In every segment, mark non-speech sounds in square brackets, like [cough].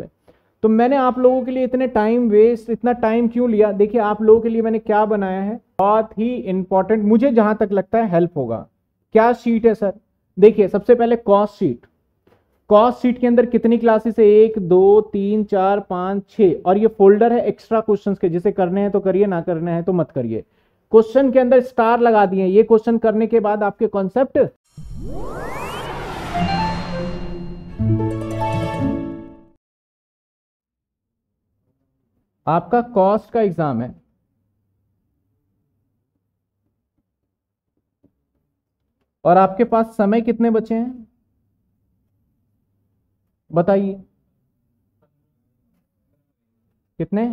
पे तो मैंने आप लोगों के लिए इतने टाइम वेस्ट इतना टाइम क्यों लिया देखिए आप लोगों के लिए मैंने क्या बनाया है बहुत ही इंपॉर्टेंट मुझे जहां तक लगता है हेल्प होगा क्या शीट है सर देखिए सबसे पहले कॉस्ट शीट कॉस्ट शीट के अंदर कितनी क्लासेस है एक दो तीन चार पाँच छः और ये फोल्डर है एक्स्ट्रा क्वेश्चंस के जिसे करने हैं तो करिए ना करना है तो मत करिए क्वेश्चन के अंदर स्टार लगा दिए ये क्वेश्चन करने के बाद आपके कॉन्सेप्ट आपका कॉस्ट का एग्जाम है और आपके पास समय कितने बचे हैं बताइए कितने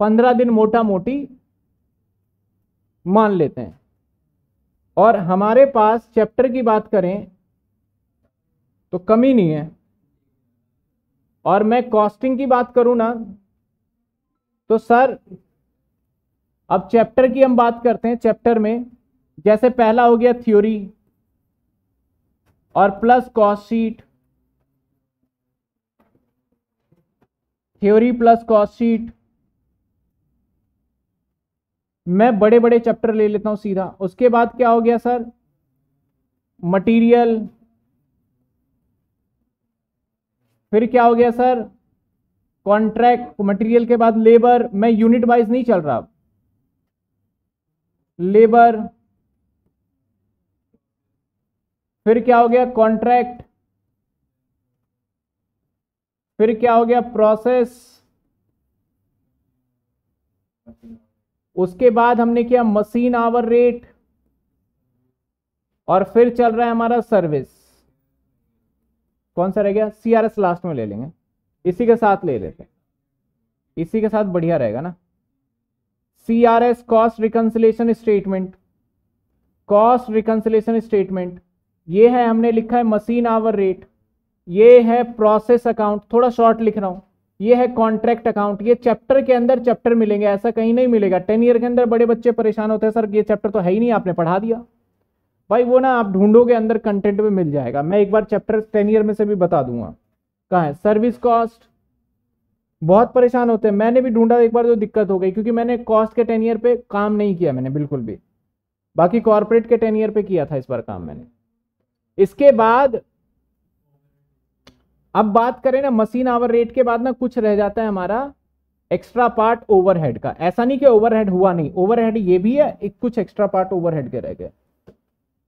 पंद्रह दिन मोटा मोटी मान लेते हैं और हमारे पास चैप्टर की बात करें तो कमी नहीं है और मैं कॉस्टिंग की बात करूं ना तो सर अब चैप्टर की हम बात करते हैं चैप्टर में जैसे पहला हो गया थ्योरी और plus cost sheet theory plus cost sheet मैं बड़े बड़े चैप्टर ले लेता हूं सीधा उसके बाद क्या हो गया सर मटेरियल फिर क्या हो गया सर कॉन्ट्रैक्ट मटेरियल के बाद लेबर मैं यूनिट वाइज नहीं चल रहा लेबर फिर क्या हो गया कॉन्ट्रैक्ट फिर क्या हो गया प्रोसेस उसके बाद हमने किया मशीन आवर रेट और फिर चल रहा है हमारा सर्विस कौन सा रह गया सी आर एस लास्ट में ले लेंगे इसी के साथ ले लेते हैं इसी के साथ बढ़िया रहेगा ना C R S cost reconciliation statement cost reconciliation statement ये है हमने लिखा है मशीन आवर रेट ये है प्रोसेस अकाउंट थोड़ा शॉर्ट लिख रहा हूँ ये है कॉन्ट्रैक्ट अकाउंट ये चैप्टर के अंदर चैप्टर मिलेंगे ऐसा कहीं नहीं मिलेगा टेन ईयर के अंदर बड़े बच्चे परेशान होते हैं सर ये चैप्टर तो है ही नहीं आपने पढ़ा दिया भाई वो ना आप ढूंढोगे अंदर कंटेंट में मिल जाएगा मैं एक बार चैप्टर टेन ईयर में से भी बता दूंगा कहाँ है सर्विस कॉस्ट बहुत परेशान होते हैं मैंने भी ढूंढा एक बार तो दिक्कत हो गई क्योंकि मैंने कॉस्ट के टेन ईयर पे काम नहीं किया मैंने बिल्कुल भी बाकी कॉरपोरेट के टेन ईयर पे किया था इस बार काम मैंने इसके बाद अब बात करें ना मशीन आवर रेट के बाद ना कुछ रह जाता है हमारा एक्स्ट्रा पार्ट ओवरहेड का ऐसा नहीं कि ओवरहेड हुआ नहीं ओवरहेड ये भी है एक कुछ एक्स्ट्रा पार्ट ओवरहेड के रह गए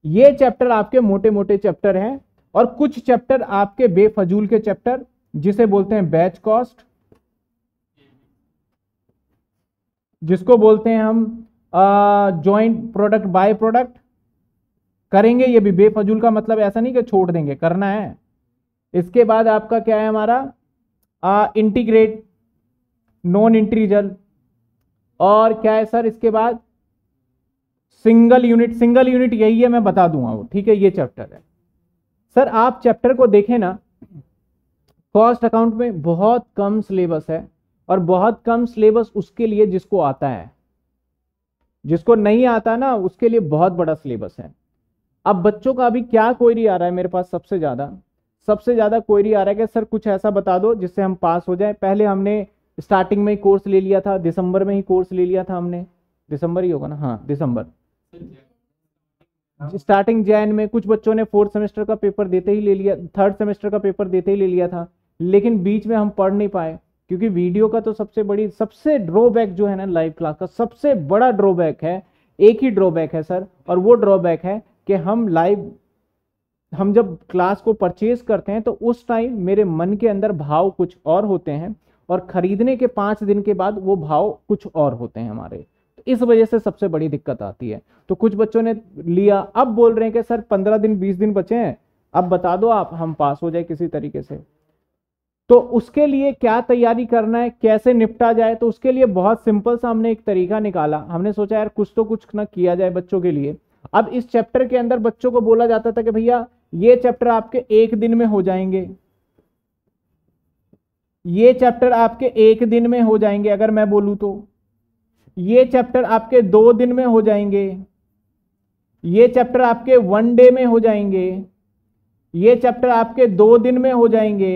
ये चैप्टर आपके मोटे मोटे चैप्टर हैं और कुछ चैप्टर आपके बेफजूल के चैप्टर जिसे बोलते हैं बैच कॉस्ट जिसको बोलते हैं हम जॉइंट प्रोडक्ट बाय प्रोडक्ट करेंगे ये भी बेफजूल का मतलब ऐसा नहीं कि छोड़ देंगे करना है इसके बाद आपका क्या है हमारा इंटीग्रेट नॉन इंटीग्रल और क्या है सर इसके बाद सिंगल यूनिट सिंगल यूनिट यही है मैं बता दूंगा वो ठीक है ये चैप्टर है सर आप चैप्टर को देखें ना कॉस्ट अकाउंट में बहुत कम सिलेबस है और बहुत कम सिलेबस उसके लिए जिसको आता है जिसको नहीं आता ना उसके लिए बहुत बड़ा सिलेबस है अब बच्चों का अभी क्या क्वेरी आ रहा है मेरे पास सबसे ज़्यादा सबसे ज़्यादा क्वेरी आ रहा है कि सर कुछ ऐसा बता दो जिससे हम पास हो जाए पहले हमने स्टार्टिंग में ही कोर्स ले लिया था दिसंबर में ही कोर्स ले लिया था हमने दिसंबर ही होगा ना हाँ दिसंबर स्टार्टिंग जैन में कुछ बच्चों ने फोर्थ सेमेस्टर का पेपर देते ही ले लिया थर्ड सेमेस्टर का पेपर देते ही ले लिया था लेकिन बीच में हम पढ़ नहीं पाए क्योंकि वीडियो का तो सबसे बड़ी सबसे ड्रॉबैक जो है ना लाइव क्लास का सबसे बड़ा ड्रॉबैक है एक ही ड्रॉबैक है सर और वो ड्रॉबैक है कि हम लाइव हम जब क्लास को परचेज करते हैं तो उस टाइम मेरे मन के अंदर भाव कुछ और होते हैं और ख़रीदने के पाँच दिन के बाद वो भाव कुछ और होते हैं हमारे इस वजह से सबसे बड़ी दिक्कत आती है तो कुछ बच्चों ने लिया अब बोल रहे हैं कि सर पंद्रह दिन बीस दिन बचे हैं अब बता दो आप हम पास हो जाए किसी तरीके से तो उसके लिए क्या तैयारी करना है कैसे निपटा जाए तो उसके लिए बहुत सिंपल सा हमने एक तरीका निकाला हमने सोचा यार कुछ तो कुछ ना किया जाए बच्चों के लिए अब इस चैप्टर के अंदर बच्चों को बोला जाता था कि भैया ये चैप्टर आपके एक दिन में हो जाएंगे ये चैप्टर आपके एक दिन में हो जाएंगे अगर मैं बोलूं तो ये चैप्टर आपके दो दिन में हो जाएंगे ये चैप्टर आपके वन डे में हो जाएंगे ये चैप्टर आपके दो दिन में हो जाएंगे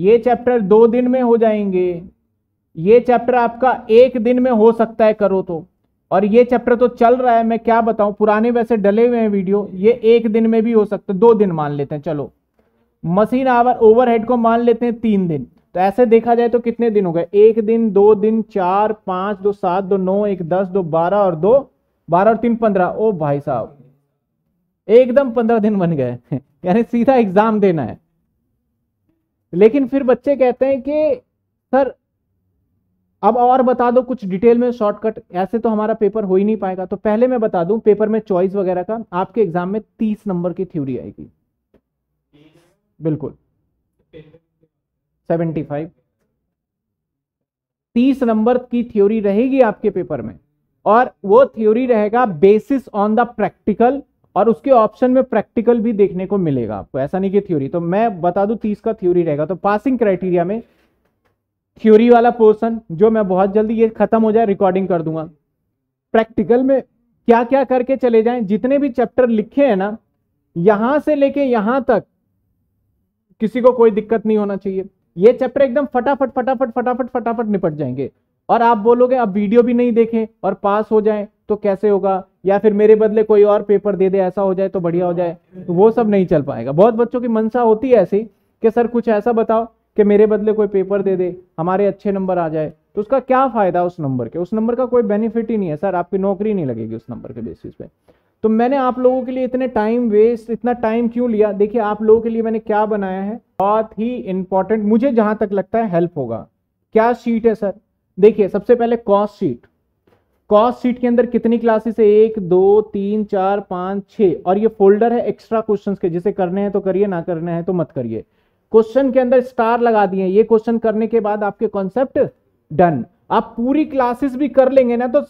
ये चैप्टर दो दिन में हो जाएंगे ये चैप्टर आपका एक दिन में हो सकता है करो तो और ये चैप्टर तो चल रहा है मैं क्या बताऊं पुराने वैसे डले हुए हैं वीडियो ये एक दिन में भी हो सकता है दो दिन मान लेते हैं चलो मशीन आवर ओवरहेड को मान लेते हैं तीन दिन तो ऐसे देखा जाए तो कितने दिन हो गए एक दिन दो दिन चार पांच दो सात दो नौ एक दस दो बारह और दो बारह और तीन पंद्रह ओ भाई साहब एकदम पंद्रह दिन बन गए [laughs] यानी सीधा एग्जाम देना है लेकिन फिर बच्चे कहते हैं कि सर अब और बता दो कुछ डिटेल में शॉर्टकट ऐसे तो हमारा पेपर हो ही नहीं पाएगा तो पहले मैं बता दूं पेपर में चॉइस वगैरह का आपके एग्जाम में तीस नंबर की थ्योरी आएगी बिल्कुल सेवेंटी फाइव तीस नंबर की थ्योरी रहेगी आपके पेपर में और वो थ्योरी रहेगा बेसिस ऑन द प्रैक्टिकल और उसके ऑप्शन में प्रैक्टिकल भी देखने को मिलेगा आपको ऐसा नहीं कि थ्योरी तो मैं बता दूं तीस का थ्योरी रहेगा तो पासिंग क्राइटेरिया में थ्योरी वाला पोर्शन जो मैं बहुत जल्दी ये खत्म हो जाए रिकॉर्डिंग कर दूंगा प्रैक्टिकल में क्या क्या करके चले जाएं जितने भी चैप्टर लिखे हैं ना यहां से लेके यहां तक किसी को कोई दिक्कत नहीं होना चाहिए ये चैप्टर एकदम फटाफट फटाफट फटाफट फटाफट निपट जाएंगे और आप बोलोगे आप वीडियो भी नहीं देखें और पास हो जाए तो कैसे होगा या फिर मेरे बदले कोई और पेपर दे दे ऐसा हो जाए तो बढ़िया हो जाए तो वो सब नहीं चल पाएगा बहुत बच्चों की मनसा होती है ऐसी कि सर कुछ ऐसा बताओ कि मेरे बदले कोई पेपर दे दे हमारे अच्छे नंबर आ जाए तो उसका क्या फायदा उस नंबर के उस नंबर का कोई बेनिफिट ही नहीं है सर आपकी नौकरी नहीं लगेगी उस नंबर के बेसिस पे तो मैंने आप लोगों के लिए इतने टाइम वेस्ट इतना टाइम क्यों लिया देखिए आप लोगों के लिए मैंने क्या बनाया है बहुत ही इंपॉर्टेंट मुझे जहां तक लगता है हेल्प होगा क्या शीट है सर देखिए सबसे पहले कॉस्ट शीट कॉस्ट शीट के अंदर कितनी क्लासेस है एक दो तीन चार पाँच छः और ये फोल्डर है एक्स्ट्रा क्वेश्चंस के जिसे करने हैं तो करिए ना करने हैं तो मत करिए क्वेश्चन के अंदर स्टार लगा दिए ये क्वेश्चन करने के बाद आपके कॉन्सेप्ट डन आप पूरी क्लासेस भी कर लेंगे ना तो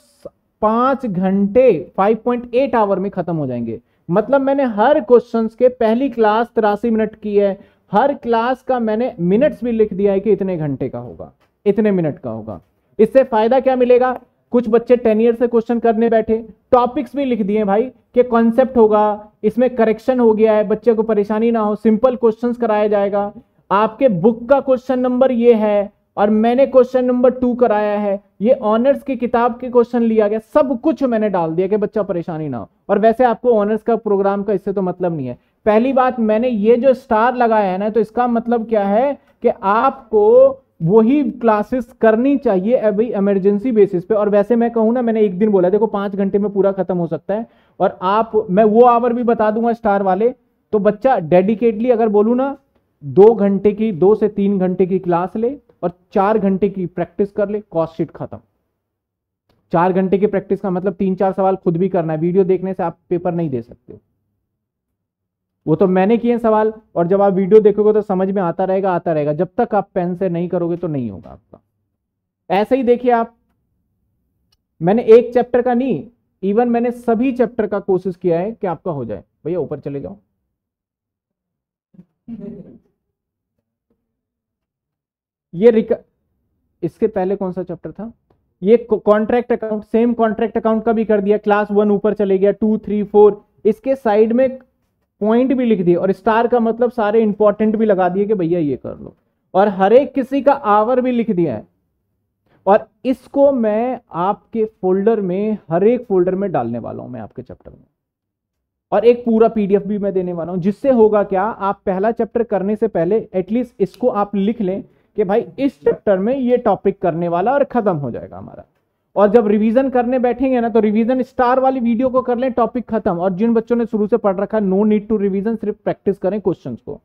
पांच घंटे 5.8 आवर में खत्म हो जाएंगे मतलब मैंने हर क्वेश्चन के पहली क्लास तिरासी मिनट की है हर क्लास का मैंने मिनट्स भी लिख दिया है कि इतने घंटे का होगा इतने मिनट का होगा इससे फायदा क्या मिलेगा कुछ बच्चे टेन ईयर से क्वेश्चन करने बैठे टॉपिक्स भी लिख दिए भाई कि कॉन्सेप्ट होगा इसमें करेक्शन हो गया है बच्चे को परेशानी ना हो सिंपल क्वेश्चंस कराया जाएगा आपके बुक का क्वेश्चन नंबर ये है और मैंने क्वेश्चन नंबर टू कराया है ये ऑनर्स की किताब के क्वेश्चन लिया गया सब कुछ मैंने डाल दिया कि बच्चा परेशानी ना हो और वैसे आपको ऑनर्स का प्रोग्राम का इससे तो मतलब नहीं है पहली बात मैंने ये जो स्टार लगाया है ना तो इसका मतलब क्या है कि आपको वही क्लासेस करनी चाहिए अभी इमरजेंसी बेसिस पे और वैसे मैं कहूँ ना मैंने एक दिन बोला देखो पाँच घंटे में पूरा खत्म हो सकता है और आप मैं वो आवर भी बता दूंगा स्टार वाले तो बच्चा डेडिकेटली अगर बोलूँ ना दो घंटे की दो से तीन घंटे की क्लास ले और चार घंटे की प्रैक्टिस कर ले कॉस्ट शीट खत्म चार घंटे की प्रैक्टिस का मतलब तीन चार सवाल खुद भी करना है वीडियो देखने से आप पेपर नहीं दे सकते वो तो मैंने किए सवाल और जब आप वीडियो देखोगे तो समझ में आता रहेगा आता रहेगा जब तक आप पेन से नहीं करोगे तो नहीं होगा आपका ऐसे ही देखिए आप मैंने एक चैप्टर का नहीं इवन मैंने सभी चैप्टर का कोशिश किया है कि आपका हो जाए भैया ऊपर चले जाओ ये इसके पहले कौन सा चैप्टर था ये contract account same contract account का भी कर दिया क्लास वन ऊपर चले गया टू थ्री फोर इसके साइड में पॉइंट भी लिख दिए और स्टार का मतलब सारे इंपॉर्टेंट भी लगा दिए कि भैया ये कर लो और हर एक किसी का आवर भी लिख दिया है और इसको मैं आपके फोल्डर में हर एक फोल्डर में डालने वाला हूं मैं आपके चैप्टर में और एक पूरा पीडीएफ भी मैं देने वाला हूं जिससे होगा क्या आप पहला चैप्टर करने से पहले एटलीस्ट इसको आप लिख लें कि भाई इस चैप्टर में ये टॉपिक करने वाला और खत्म हो जाएगा हमारा और जब रिवीजन करने बैठेंगे ना तो रिवीजन स्टार वाली वीडियो को कर लें टॉपिक खत्म और जिन बच्चों ने शुरू से पढ़ रखा नो नीड टू रिवीजन सिर्फ प्रैक्टिस करें क्वेश्चंस को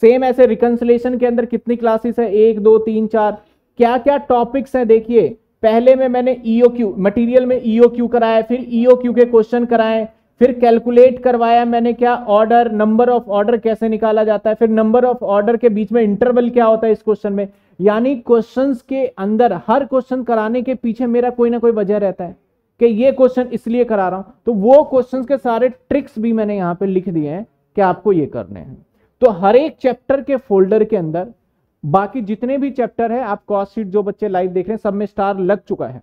सेम ऐसे रिकन्सलेशन के अंदर कितनी क्लासेस है एक दो तीन चार क्या क्या टॉपिक्स हैं देखिए पहले में मैंने ईओ क्यू मटीरियल में ईओ e क्यू कराया फिर ईओ e क्यू के क्वेश्चन कराए फिर कैलकुलेट करवाया मैंने क्या ऑर्डर नंबर ऑफ ऑर्डर कैसे निकाला जाता है फिर नंबर ऑफ ऑर्डर के बीच में इंटरवल क्या होता है इस क्वेश्चन में यानी क्वेश्चंस के अंदर हर क्वेश्चन कराने के पीछे मेरा कोई ना कोई वजह रहता है कि ये क्वेश्चन इसलिए करा रहा हूं तो वो क्वेश्चन के सारे ट्रिक्स भी मैंने यहाँ पे लिख दिए हैं कि आपको ये करने हैं तो हर एक चैप्टर के फोल्डर के अंदर बाकी जितने भी चैप्टर है आप कॉस्ट शीट जो बच्चे लाइव देख रहे हैं सब में स्टार लग चुका है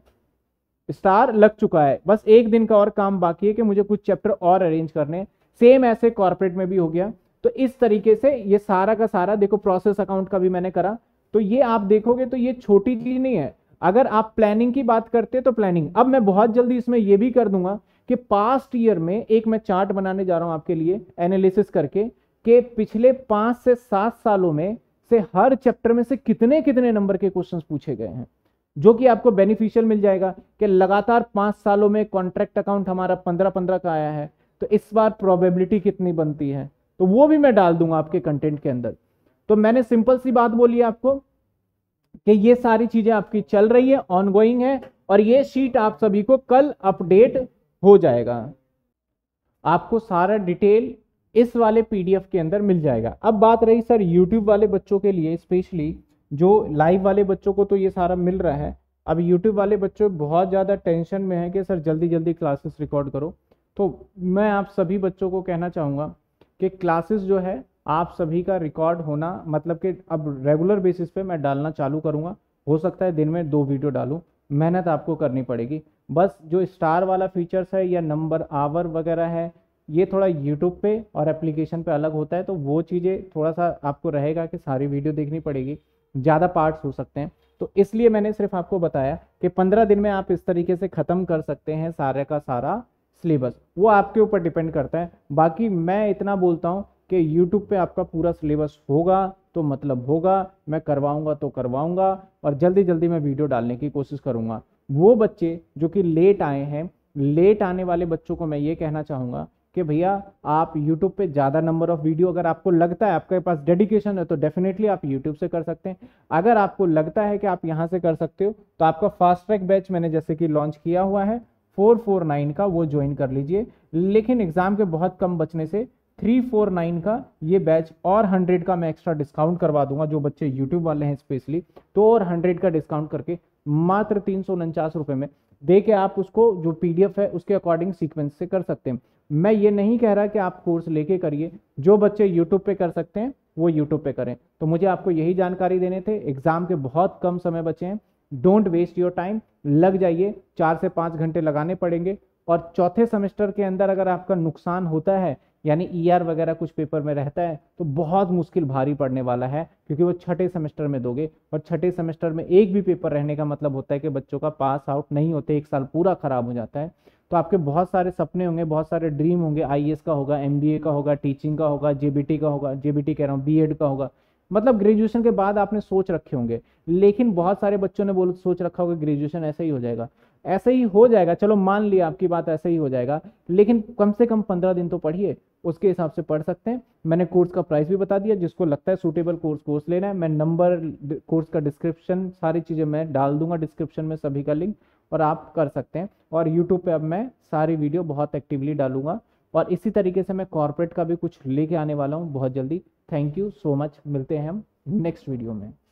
स्टार लग चुका है बस एक दिन का और काम बाकी है कि मुझे कुछ चैप्टर और अरेंज करने सेम ऐसे कॉर्पोरेट में भी हो गया तो इस तरीके से ये सारा का सारा देखो प्रोसेस अकाउंट का भी मैंने करा तो ये आप देखोगे तो ये छोटी चीज नहीं है अगर आप प्लानिंग की बात करते तो प्लानिंग अब मैं बहुत जल्दी इसमें यह भी कर दूंगा कि पास्ट ईयर में एक मैं चार्ट बनाने जा रहा हूं आपके लिए एनालिसिस करके कि पिछले पांच से सात सालों में से हर चैप्टर में से कितने कितने नंबर के क्वेश्चंस पूछे गए हैं जो कि आपको बेनिफिशियल मिल जाएगा कि लगातार पांच सालों में कॉन्ट्रैक्ट अकाउंट हमारा पंद्रह पंद्रह का आया है तो इस बार प्रोबेबिलिटी कितनी बनती है तो वो भी मैं डाल दूंगा आपके कंटेंट के अंदर तो मैंने सिंपल सी बात बोली आपको कि ये सारी चीज़ें आपकी चल रही है ऑनगोइंग है और ये शीट आप सभी को कल अपडेट हो जाएगा आपको सारा डिटेल इस वाले पीडीएफ के अंदर मिल जाएगा अब बात रही सर यूट्यूब वाले बच्चों के लिए स्पेशली जो लाइव वाले बच्चों को तो ये सारा मिल रहा है अब यूट्यूब वाले बच्चों बहुत ज़्यादा टेंशन में है कि सर जल्दी जल्दी क्लासेस रिकॉर्ड करो तो मैं आप सभी बच्चों को कहना चाहूँगा कि क्लासेस जो है आप सभी का रिकॉर्ड होना मतलब कि अब रेगुलर बेसिस पे मैं डालना चालू करूँगा हो सकता है दिन में दो वीडियो डालूँ मेहनत आपको करनी पड़ेगी बस जो स्टार वाला फीचर्स है या नंबर आवर वगैरह है ये थोड़ा यूट्यूब पे और एप्लीकेशन पे अलग होता है तो वो चीज़ें थोड़ा सा आपको रहेगा कि सारी वीडियो देखनी पड़ेगी ज़्यादा पार्ट्स हो सकते हैं तो इसलिए मैंने सिर्फ आपको बताया कि पंद्रह दिन में आप इस तरीके से ख़त्म कर सकते हैं सारे का सारा सिलेबस वो आपके ऊपर डिपेंड करता है बाकी मैं इतना बोलता हूँ कि यूट्यूब पे आपका पूरा सिलेबस होगा तो मतलब होगा मैं करवाऊँगा तो करवाऊँगा और जल्दी जल्दी मैं वीडियो डालने की कोशिश करूँगा वो बच्चे जो कि लेट आए हैं लेट आने वाले बच्चों को मैं ये कहना चाहूँगा कि भैया आप यूट्यूब पे ज़्यादा नंबर ऑफ़ वीडियो अगर आपको लगता है आपके पास डेडिकेशन है तो डेफिनेटली आप यूट्यूब से कर सकते हैं अगर आपको लगता है कि आप यहाँ से कर सकते हो तो आपका फास्ट ट्रैक बैच मैंने जैसे कि लॉन्च किया हुआ है फोर फोर नाइन का वो ज्वाइन कर लीजिए लेकिन एग्ज़ाम के बहुत कम बचने से थ्री फोर नाइन का ये बैच और हंड्रेड का मैं एक्स्ट्रा डिस्काउंट करवा दूंगा जो बच्चे यूट्यूब वाले हैं स्पेशली तो और हंड्रेड का डिस्काउंट करके मात्र तीन सौ में दे के आप उसको जो पीडीएफ है उसके अकॉर्डिंग सीक्वेंस से कर सकते हैं मैं ये नहीं कह रहा कि आप कोर्स लेके करिए जो बच्चे यूट्यूब पे कर सकते हैं वो यूट्यूब पे करें तो मुझे आपको यही जानकारी देने थे एग्जाम के बहुत कम समय बचे हैं डोंट वेस्ट योर टाइम लग जाइए चार से पाँच घंटे लगाने पड़ेंगे और चौथे सेमेस्टर के अंदर अगर आपका नुकसान होता है यानी ई e आर वगैरह कुछ पेपर में रहता है तो बहुत मुश्किल भारी पड़ने वाला है क्योंकि वो छठे सेमेस्टर में दोगे और छठे सेमेस्टर में एक भी पेपर रहने का मतलब होता है कि बच्चों का पास आउट नहीं होते एक साल पूरा ख़राब हो जाता है तो आपके बहुत सारे सपने होंगे बहुत सारे ड्रीम होंगे आई का होगा एम का होगा टीचिंग का होगा जे का होगा जे कह रहा हूँ बी का होगा मतलब ग्रेजुएशन के बाद आपने सोच रखे होंगे लेकिन बहुत सारे बच्चों ने बोल सोच रखा होगा ग्रेजुएशन ऐसा ही हो जाएगा ऐसे ही हो जाएगा चलो मान लिया आपकी बात ऐसे ही हो जाएगा लेकिन कम से कम पंद्रह दिन तो पढ़िए उसके हिसाब से पढ़ सकते हैं मैंने कोर्स का प्राइस भी बता दिया जिसको लगता है सूटेबल कोर्स कोर्स लेना है मैं नंबर कोर्स का डिस्क्रिप्शन सारी चीज़ें मैं डाल दूंगा डिस्क्रिप्शन में सभी का लिंक और आप कर सकते हैं और यूट्यूब पे अब मैं सारी वीडियो बहुत एक्टिवली डालूंगा और इसी तरीके से मैं कॉरपोरेट का भी कुछ लेके आने वाला हूँ बहुत जल्दी थैंक यू सो मच मिलते हैं हम नेक्स्ट वीडियो में